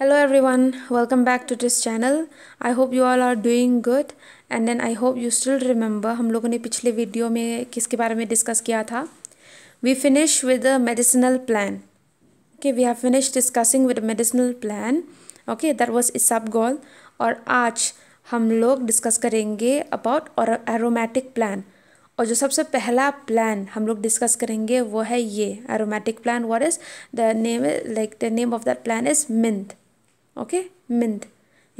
hello everyone welcome back to this channel i hope you all are doing good and then i hope you still remember हम लोगों ने पिछले video में किसके बारे में डिस्कस किया था we finish with the medicinal plan okay we have finished discussing with medicinal plan okay that was isabgol और आज हम लोग डिस्कस करेंगे अबाउट और एरोमेटिक प्लान और जो सबसे पहला प्लान हम लोग डिस्कस करेंगे वो है ये aromatic plant what is the name like the name of that plant is mint okay mint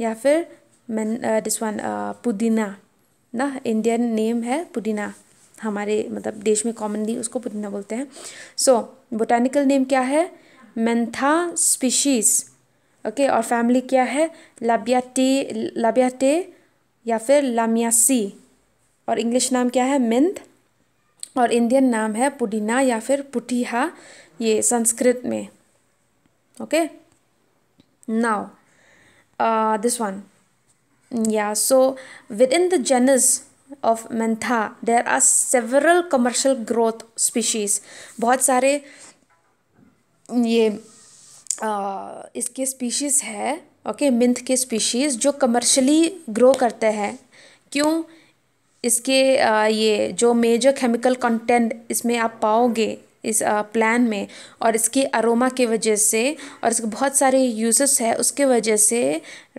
या फिर दिस वन पुदीना ना इंडियन नेम है पुदीना हमारे मतलब देश में कॉमनली उसको पुदीना बोलते हैं सो बोटानिकल नेम क्या है मेंथा स्पीशीज ओके और फैमिली क्या है लाबियाटे लाबियाटे या फिर लामियासी और इंग्लिश नाम क्या है मिंथ और इंडियन नाम है पुदीना या फिर पुटीहा ये संस्कृत में okay okay? now uh, this one yeah so within the genus of mentha there are several commercial growth species bahut sare ye uh iske species hai okay, mint ke species jo commercially grow karte hai kyun इसके आ, ये जो major chemical content इसमें आप पाओगे इस plan में और इसके अरोमा के वजह से और इसके बहुत सारे यूजेस है उसके वजह से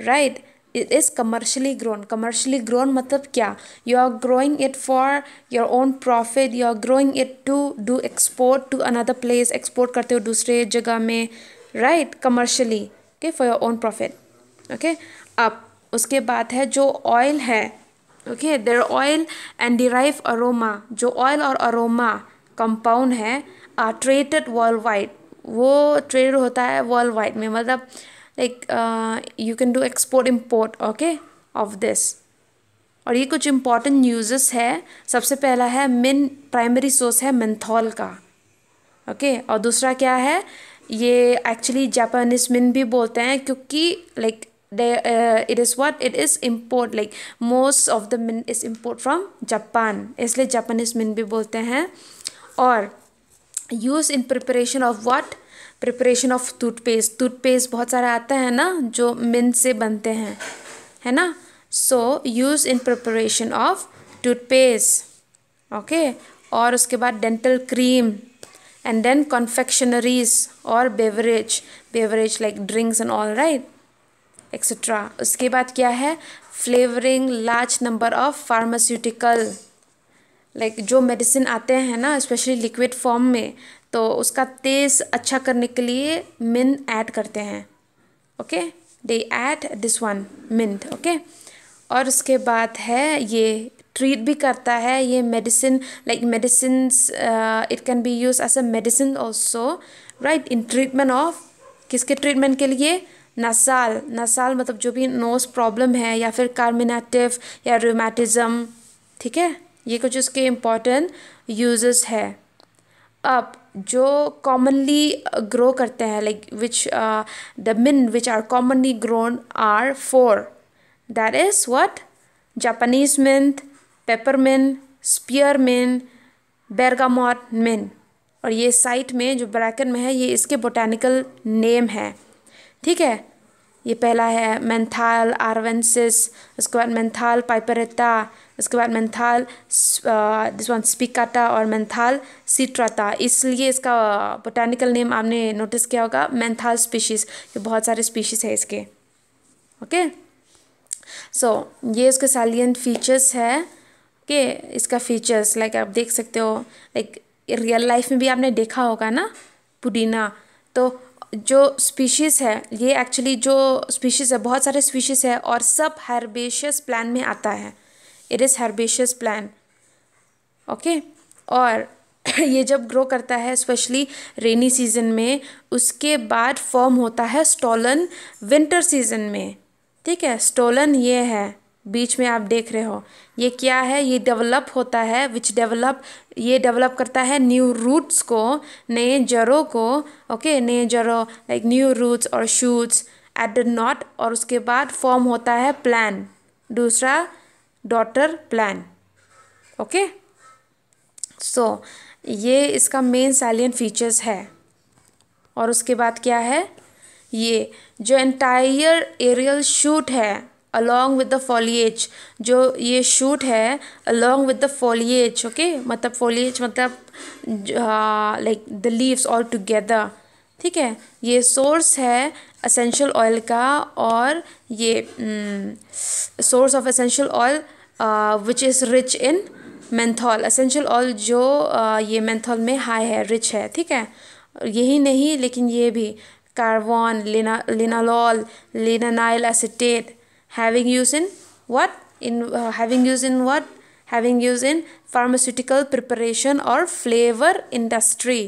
right it is commercially grown commercially grown मतलब क्या you are growing it for your own profit you are growing it to do export to another place export करते हो दूसरे जगह में right commercially okay for your own profit okay अब उसके बाद है जो ऑयल है okay there oil and derive aroma जो ऑयल और अरोमा कंपाउंड है ट्रेडेड वर्ल्ड वाइड वो ट्रेड होता है वर्ल्ड वाइड में मतलब like you can do export import okay of this और ये कुछ इम्पॉर्टेंट यूजेस है सबसे पहला है मेन प्राइमरी सोर्स है मेंथॉल का ओके okay? और दूसरा क्या है ये एक्चुअली जापानीज मिन भी बोलते हैं क्योंकि like they it is what it is import like most of the mint is import from Japan इसलिए जापानीज मिन भी बोलते हैं और use in preparation of what preparation of toothpaste toothpaste बहुत सारे आते हैं ना जो मिन से बनते हैं है ना so use in preparation of toothpaste okay और उसके बाद dental cream and then confectioneries और beverage beverage like drinks and all right etcetera उसके बाद क्या है flavouring large number of pharmaceutical like जो मेडिसिन आते हैं ना स्पेशली लिक्विड फॉर्म में तो उसका तेज़ अच्छा करने के लिए मिन ऐड करते हैं okay they add this one mint okay और उसके बाद है ये ट्रीट भी करता है ये medicine like medicine it can be use as a medicine also right in treatment of किसके ट्रीटमेंट के लिए नसाल नसाल मतलब जो भी नोज प्रॉब्लम है या फिर कार्मिनाटिव या रोमैटिज़म ठीक है ये कुछ इसके इम्पॉर्टेंट यूजेस है अब जो कॉमनली ग्रो करते हैं like which the mint which are commonly grown are four that is what Japanese mint peppermint bergamot मिन और ये साइट में जो ब्रैकेट में है ये इसके बोटानिकल नेम है ठीक है ये पहला है मैंथाल आरवेंसिस उसके बाद मैंथाल पाइपरेता उसके बाद मेंथाल दिस वन स्पिकाटा और मेंथाल सिट्राटा इसलिए इसका बोटानिकल uh, नेम आपने नोटिस किया होगा मेंथाल स्पीशीज़ ये बहुत सारे स्पीशीज़ है इसके ओके okay? सो so, ये इसके सालियंट फीचर्स है कि इसका फीचर्स लाइक आप देख सकते हो लाइक रियल लाइफ में भी आपने देखा होगा ना पुदीना तो जो स्पीशीज़ है ये एक्चुअली जो स्पीशीज़ है बहुत सारे स्पीशीज़ है और सब हर्बेशियस प्लान में आता है it is herbaceous plant okay और ये जब ग्रो करता है स्पेशली रेनी सीजन में उसके बाद फॉर्म होता है स्टोलन विंटर सीजन में ठीक है स्टोलन ये है बीच में आप देख रहे हो ये क्या है ये डेवलप होता है विच डेवलप ये डेवलप करता है न्यू रूट्स को नए जड़ों को ओके नए जड़ों लाइक न्यू रूट्स और शूट्स एट द नॉट और उसके बाद फॉर्म होता है प्लान दूसरा डॉटर प्लान ओके सो ये इसका मेन सैलियन फीचर्स है और उसके बाद क्या है ये जो एंटायर एरियल शूट है अलॉन्ग विद द फॉलिएज जो ये शूट है along with the foliage okay मतलब फॉलिएज मतलब like the leaves all together ठीक है ये सोर्स है असेंशियल ऑयल का और ये source of essential oil which is rich in menthol essential oil जो uh, ये मैंथॉल में हाई है रिच है ठीक है यही नहीं लेकिन ये भी कार्बन लिना linalool linalyl acetate having use in what in having use in what having use in pharmaceutical preparation और फ्लेवर इंडस्ट्री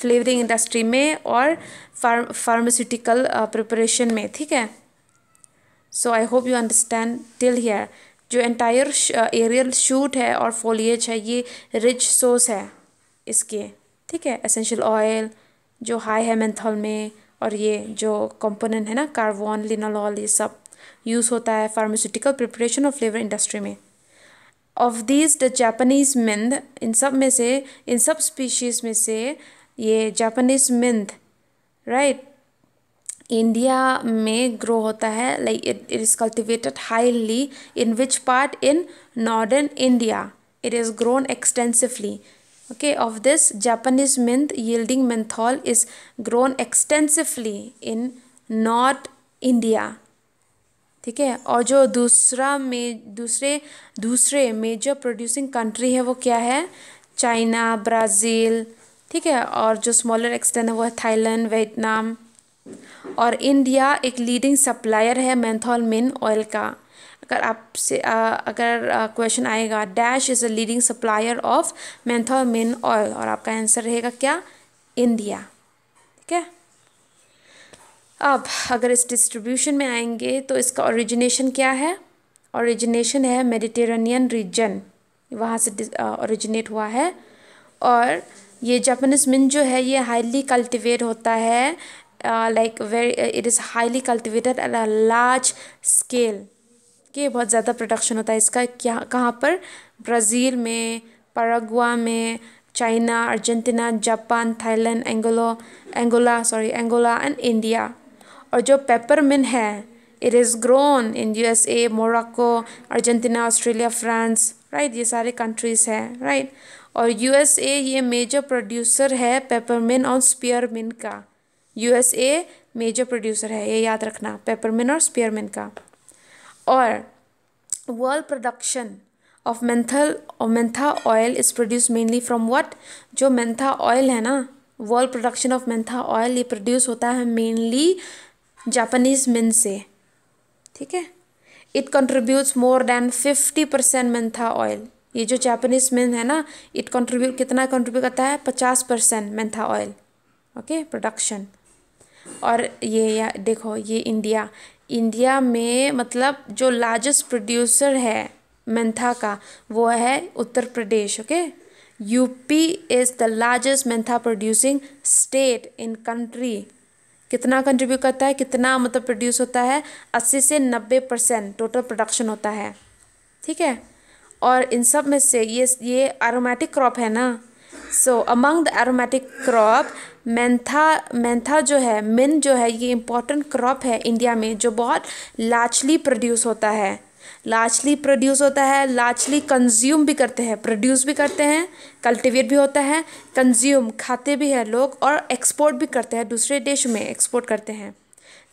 फ्लेवरिंग इंडस्ट्री में और फार्मास्यूटिकल प्रिपरेशन uh, में ठीक है so I hope you understand till here जो entire aerial shoot है और foliage है ये रिच सोर्स है इसके ठीक है एसेंशियल ऑयल जो हाई है मेंथॉल में और ये जो कंपोनेंट है ना कार्बन लिनोलॉल ये सब यूज़ होता है फार्मास्यूटिकल प्रिपरेशन और फ्लेवर इंडस्ट्री में of this the Japanese mint इन सब में से इन सब स्पीशीज़ में से ये जापानीज मिंद राइट इंडिया में ग्रो होता है like it it is cultivated highly in which part in northern India it is grown extensively okay of this Japanese mint yielding menthol is grown extensively in north India ठीक है और जो दूसरा में दूसरे दूसरे मेजर प्रोड्यूसिंग कंट्री है वो क्या है चाइना ब्राज़ील ठीक है और जो स्मॉलर एक्सटेंड है वो है थाईलैंड वियतनाम और इंडिया एक लीडिंग सप्लायर है मैंथॉल मिन ऑयल का अगर आपसे अगर क्वेश्चन आएगा dash is a leading supplier of menthol mint oil और आपका आंसर रहेगा क्या इंडिया ठीक है अब अगर इस डिस्ट्रीब्यूशन में आएंगे तो इसका ओरिजिनेशन क्या है ओरिजिनेशन है मेडिटेरेनियन रीजन वहाँ से ओरिजिनेट हुआ है और ये जापानीज मिन जो है ये हाईली कल्टिवेट होता है uh, like very uh, it is highly cultivated at a large scale के बहुत ज़्यादा प्रोडक्शन होता है इसका क्या कहाँ पर ब्राज़ील में परागुआ में चाइना अर्जेंटीना जापान थाईलैंड एंगोलो Angola sorry Angola and India और जो पेपरमिन है it is grown in U S A Morocco Argentina Australia France right ये सारे कंट्रीज़ हैं राइट और यू एस ए ये मेजर प्रोड्यूसर है पेपरमिन और स्पियरमिन का यूएसए मेजर प्रोड्यूसर है ये याद रखना पेपरमिन और स्पियरमिन का और वर्ल्ड प्रोडक्शन ऑफ मेंथल और mentha oil is produce mainly from what जो मेंथा ऑयल है ना world production of mentha oil ये प्रोड्यूस होता है मेनली जापानीज मिन से ठीक है it contributes more than fifty percent mentha oil ये जो जापानीज मिन है ना इट कंट्रीब्यूट कितना कंट्रीब्यूट करता है पचास percent mentha oil okay production और ये देखो ये इंडिया इंडिया में मतलब जो लार्जेस्ट प्रोड्यूसर है मेंथा का वो है Uttar Pradesh okay UP is the largest mentha producing state in country कितना कंट्रीब्यूट करता है कितना मतलब प्रोड्यूस होता है अस्सी से नब्बे परसेंट टोटल प्रोडक्शन होता है ठीक है और इन सब में से ये ये एरोमेटिक क्रॉप है ना so among the aromatic crop mentha mentha जो है मिन जो है ये इम्पोर्टेंट क्रॉप है इंडिया में जो बहुत लार्जली प्रोड्यूस होता है लार्जली प्रोड्यूस होता है लार्जली कंज्यूम भी करते हैं प्रोड्यूस भी करते हैं कल्टिवेट भी होता है कंज्यूम खाते भी हैं लोग और एक्सपोर्ट भी करते हैं दूसरे देश में एक्सपोर्ट करते हैं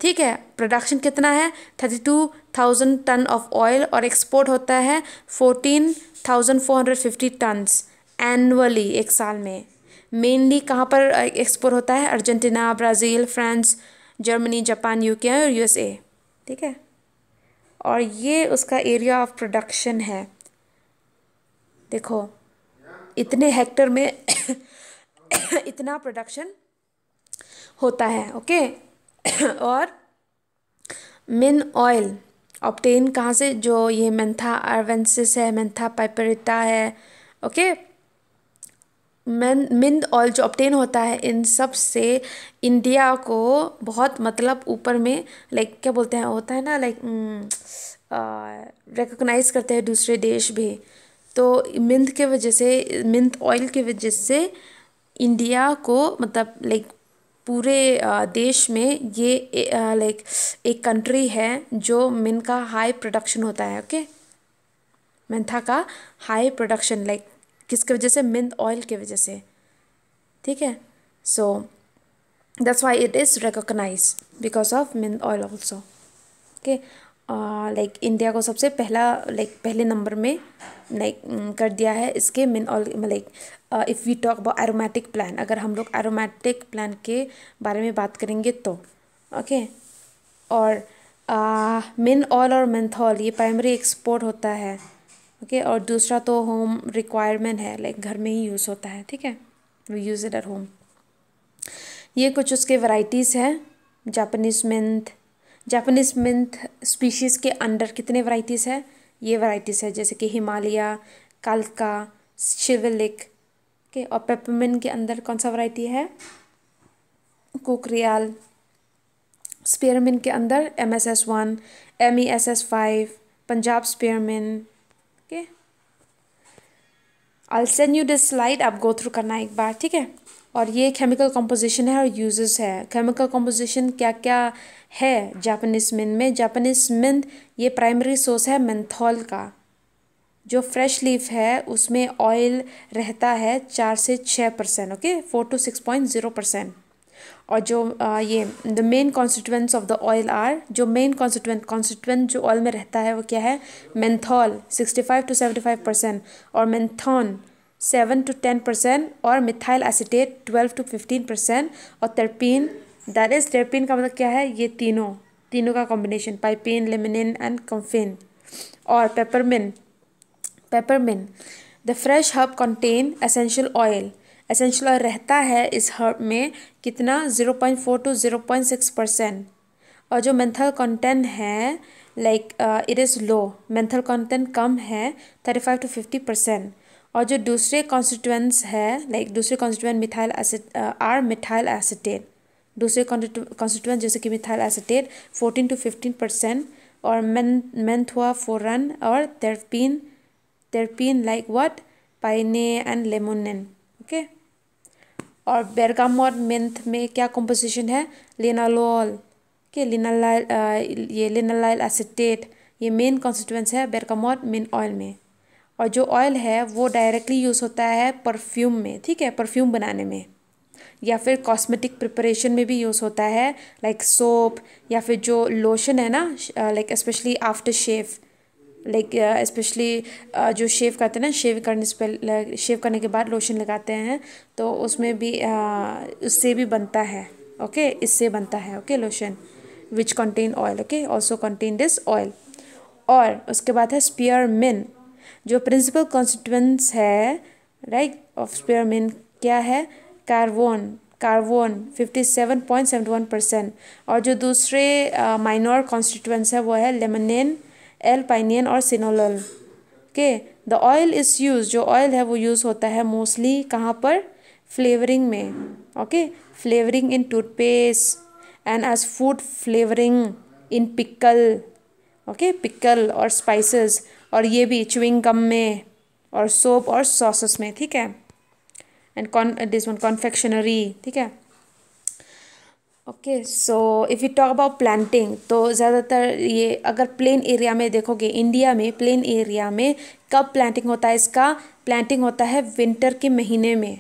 ठीक है प्रोडक्शन कितना है thirty two thousand ton of oil और एक्सपोर्ट होता है fourteen thousand four hundred fifty tons annually एक साल में मेनली कहाँ पर एक्सपोर्ट होता है Argentina Brazil France Germany Japan UK और यूएसए ठीक है और ये उसका एरिया ऑफ प्रोडक्शन है देखो इतने हेक्टर में इतना प्रोडक्शन होता है ओके और मिन ऑयल ऑप्टेन कहाँ से जो ये मेंथा आरवेंसिस है मेंथा पाइपरिता है ओके मैन मिंद ऑयल जो ऑप्टेन होता है इन सब से इंडिया को बहुत मतलब ऊपर में लाइक क्या बोलते हैं होता है ना लाइक रिकोगनाइज mm, करते हैं दूसरे देश भी तो मिंद के वजह से मिंद ऑयल की वजह से इंडिया को मतलब लाइक पूरे देश में ये लाइक एक कंट्री है जो मिंद का हाई प्रोडक्शन होता है ओके okay? मेंथा का हाई प्रोडक्शन लाइक किसके वजह से मिंद ऑयल के वजह से ठीक है so that's why it is recognise because of mint oil also okay like India को सबसे पहला लाइक like, पहले नंबर में लाइक like, mm, कर दिया है इसके mint all like if we talk about aromatic plant अगर हम लोग एरोमेटिक प्लान के बारे में बात करेंगे तो ओके okay? और मिन uh, ऑल और मेंथॉल ये प्राइमरी एक्सपोर्ट होता है ओके और दूसरा तो होम रिक्वायरमेंट है लाइक घर में ही यूज़ होता है ठीक है we use it at home ये कुछ उसके वैरायटीज़ हैं Japanese mint Japanese mint species के अंडर कितने वैरायटीज़ है ये वैरायटीज़ है जैसे कि हिमालय कालका शिवलिक के और पेपरमिन के अंदर कौन सा वराइटी है कोकरियाल स्पेयरमिन के अंदर M S S one M E S S five Punjab spearmint I send you this slide आप गो थ्रू करना एक बार ठीक है और ये केमिकल कंपोजिशन है और यूजेस है केमिकल कंपोजिशन क्या क्या है जापानीज मिंद में जापानीज मिंद ये प्राइमरी सोर्स है मेंथॉल का जो फ्रेश लीफ है उसमें ऑयल रहता है चार से छः percent okay four to six point zero percent और जो आ, ये the main constituents of the oil are जो मेन कॉन्स्टिट्यूंट कॉन्स्टिट्यूंट जो ऑयल में रहता है वो क्या है menthol sixty five to seventy five percent और menthone seven to ten percent और methyl acetate twelve to fifteen percent और तरपीन दैट इज तेरपिन का मतलब क्या है ये तीनों तीनों का combination pinene limonene and camphene और peppermint peppermint the fresh herb contain essential oil essential oil रहता है इस हर्ब में कितना zero point four to zero point six percent और जो मेंथल कंटेंट है like it is low menthol content कम है thirty five to fifty percent और जो दूसरे कॉन्स्टिटेंट्स है लाइक दूसरे constituent methyl acid are methyl acetate दूसरे कॉन्स्टिटेंट जैसे कि methyl acetate fourteen to fifteen percent और मैंथुआ फोरन और terpene terpene like what pinene and limonene okay okay? और बेरगामोट मिंथ में क्या कंपोजिशन है लिनालोल के लिनालाइल ये लिनालाइल एसिटेट ये मेन कॉन्स्टिटेंस है बेरगामोट मिन ऑयल में और जो ऑयल है वो डायरेक्टली यूज़ होता है परफ्यूम में ठीक है परफ्यूम बनाने में या फिर कॉस्मेटिक प्रिपरेशन में भी यूज़ होता है लाइक सोप या फिर जो लोशन है ना like specially after shave like specially uh, जो शेव करते हैं ना शेव करने से पहले शेव करने के बाद लोशन लगाते हैं तो उसमें भी uh, उससे भी बनता है ओके इससे बनता है okay lotion which contain oil okay also contain this oil और उसके बाद है स्पियर मिन जो प्रिंसिपल कॉन्स्टिटेंस है राइट ऑफ स्पियर मिन क्या है carvone carvone fifty seven point one percent और जो दूसरे माइनर uh, कॉन्स्टिटेंस है वो है लेमनिन एल पाइनियन और सिनोल के द ऑयल इज़ यूज जो ऑयल है वो यूज़ होता है मोस्टली कहाँ पर फ्लेवरिंग में okay flavouring in toothpaste and as food flavouring in pickle okay pickle और स्पाइसेस और ये भी चुविंग गम में और सोप और सॉसेस में ठीक है एंड कॉन दिस वन कॉन्फेक्शनरी ठीक है okay so if you talk about planting तो ज़्यादातर ये अगर प्लेन एरिया में देखोगे इंडिया में प्लेन एरिया में कब प्लांटिंग होता है इसका प्लांटिंग होता है विंटर के महीने में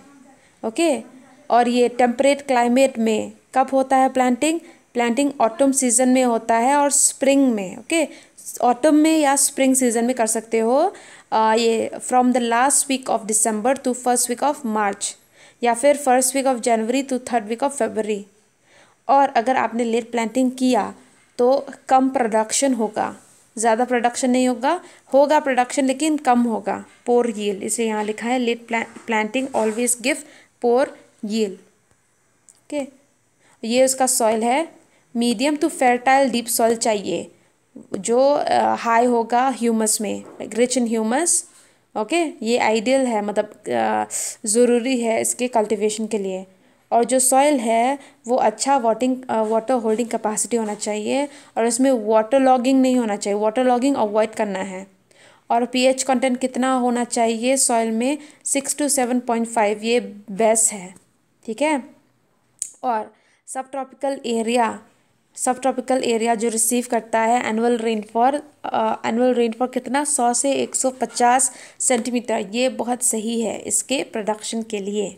ओके okay? और ये टेम्परेट क्लाइमेट में कब होता है प्लांटिंग प्लांटिंग ऑटम सीजन में होता है और स्प्रिंग में ओके okay? ऑटम में या स्प्रिंग सीजन में कर सकते हो आ, ये from the last week of December to first week of March या फिर first week of January to third week of February और अगर आपने लेट प्लांटिंग किया तो कम प्रोडक्शन होगा ज़्यादा प्रोडक्शन नहीं होगा होगा प्रोडक्शन लेकिन कम होगा पोर येल इसे यहाँ लिखा है late planting always give poor yield okay ये उसका सॉइल है medium to fertile deep soil चाहिए जो हाई uh, होगा ह्यूमस में रिच इन ह्यूमस ओके ये आइडियल है मतलब uh, ज़रूरी है इसके कल्टिवेशन के लिए और जो सॉइल है वो अच्छा वाटिंग वाटर होल्डिंग कैपेसिटी होना चाहिए और इसमें वाटर लॉगिंग नहीं होना चाहिए वाटर लॉगिंग अवॉइड करना है और पीएच कंटेंट कितना होना चाहिए सॉइल में six to seven point five ये बेस है ठीक है और subtropical area subtropical area जो रिसीव करता है एनुअल रेनफॉल एनुअल रेनफॉल कितना सौ से एक सौ पचास सेंटीमीटर ये बहुत सही है इसके प्रोडक्शन के लिए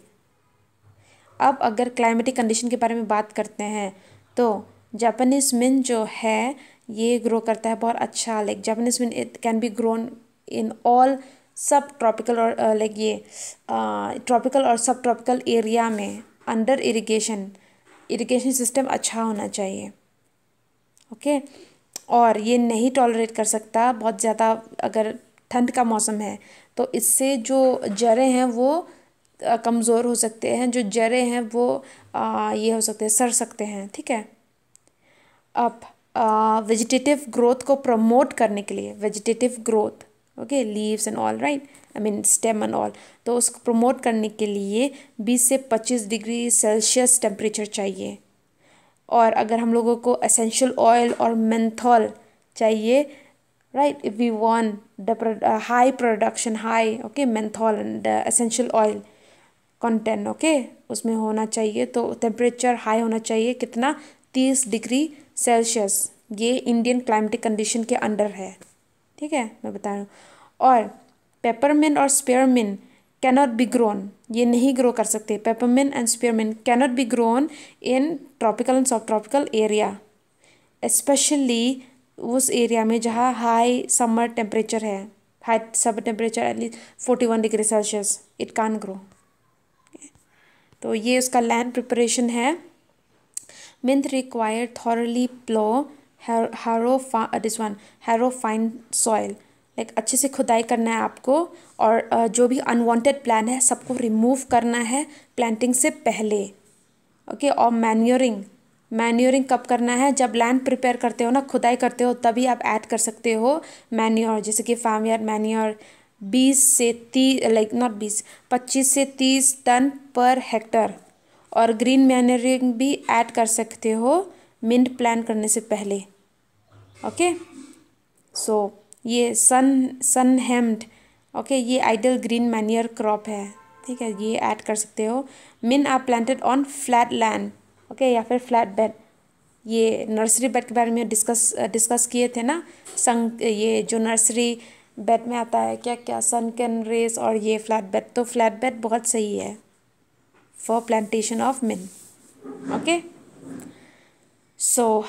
अब अगर क्लाइमेटिक कंडीशन के बारे में बात करते हैं तो जापानीज मिन जो है ये ग्रो करता है बहुत अच्छा like Japanese mint it can be grown in all subtropical और लाइक ये ट्रॉपिकल और सब ट्रॉपिकल एरिया में अंडर इरिगेशन इरिगेशन सिस्टम अच्छा होना चाहिए ओके okay? और ये नहीं टॉलरेट कर सकता बहुत ज़्यादा अगर ठंड का मौसम है तो इससे जो जड़ें हैं वो कमज़ोर हो सकते हैं जो जरे हैं वो आ, ये हो सकते हैं सर सकते हैं ठीक है अब वेजिटेटिव ग्रोथ को प्रमोट करने के लिए vegetative growth okay leaves and all right I mean stem and all तो उसको प्रमोट करने के लिए 20 से 25 डिग्री सेल्सियस टेम्परेचर चाहिए और अगर हम लोगों को असेंशियल ऑयल और मेंथॉल चाहिए right if you want the high production high okay okay menthol oil content okay उसमें होना चाहिए तो टेम्परेचर हाई होना चाहिए कितना तीस डिग्री सेल्सियस ये इंडियन क्लाइमेटिक कंडीशन के अंडर है ठीक है मैं बता रहा हूँ और पेपरमिन और स्पेयरमिन कैनॉट बी ग्रोन ये नहीं ग्रो कर सकते peppermint and spearmint cannot be grown in tropical and subtropical area especially उस एरिया में जहाँ हाई समर टेम्परेचर है high summer temperature at least forty one degree Celsius it can't grow तो ये उसका लैंड प्रिपरेशन है mint require thoroughly plough harrow this one harrow fine soil like अच्छे से खुदाई करना है आपको और uh, जो भी अनवांटेड प्लान है सबको रिमूव करना है प्लांटिंग से पहले ओके और मैन्योरिंग मैन्योरिंग कब करना है जब लैंड प्रिपेयर करते हो ना खुदाई करते हो तभी आप ऐड कर सकते हो मैन्योर जैसे कि फार्म यार्ड मैन्योर बीस से तीस लाइक नॉट बीस पच्चीस से तीस टन पर हेक्टर और ग्रीन मैनरिंग भी ऐड कर सकते हो मिंट प्लान करने से पहले ओके सो ये सन सन हेम्ड ओके ये आइडियल ग्रीन मैनियर क्रॉप है ठीक है ये ऐड कर सकते हो mint are planted on flat land okay या फिर फ्लैट बेड ये नर्सरी बेड के बारे में डिस्कस डिस्कस किए थे ना संग ये जो नर्सरी बेड में आता है क्या क्या सन कैन रेस और ये फ्लैट बेड तो फ्लैट बेड बहुत सही है for plantation of mint okay so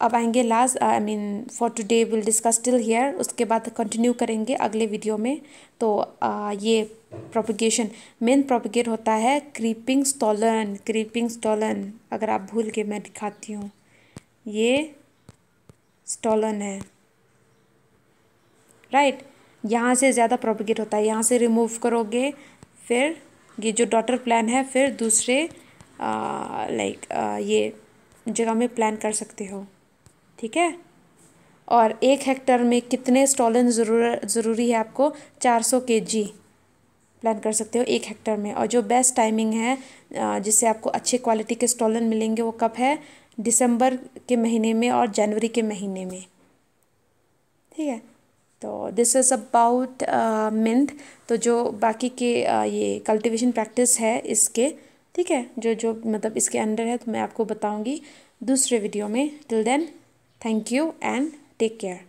अब आएंगे last I mean for today will discuss till here उसके बाद कंटिन्यू करेंगे अगले वीडियो में तो uh, ये प्रोपिगेशन मेन प्रोपिगेट होता है क्रीपिंग स्टॉलन क्रीपिंग स्टॉलन अगर आप भूल के मैं दिखाती हूँ ये स्टॉलन है राइट यहाँ से ज़्यादा प्रोपिगेट होता है यहाँ से रिमूव करोगे फिर ये जो डॉटर प्लान है फिर दूसरे लाइक ये जगह में प्लान कर सकते हो ठीक है और एक हेक्टर में कितने स्टॉलन ज़रूर ज़रूरी है आपको चार सौ के जी प्लान कर सकते हो एक हेक्टर में और जो बेस्ट टाइमिंग है जिससे आपको अच्छे क्वालिटी के स्टॉलन मिलेंगे वो कब है दिसंबर के महीने में और जनवरी के महीने में ठीक है तो दिस इज़ अबाउट मिंथ तो जो बाकी के uh, ये कल्टिवेशन प्रैक्टिस है इसके ठीक है जो जो मतलब इसके अंडर है तो मैं आपको बताऊंगी दूसरे वीडियो में till then thank you and take care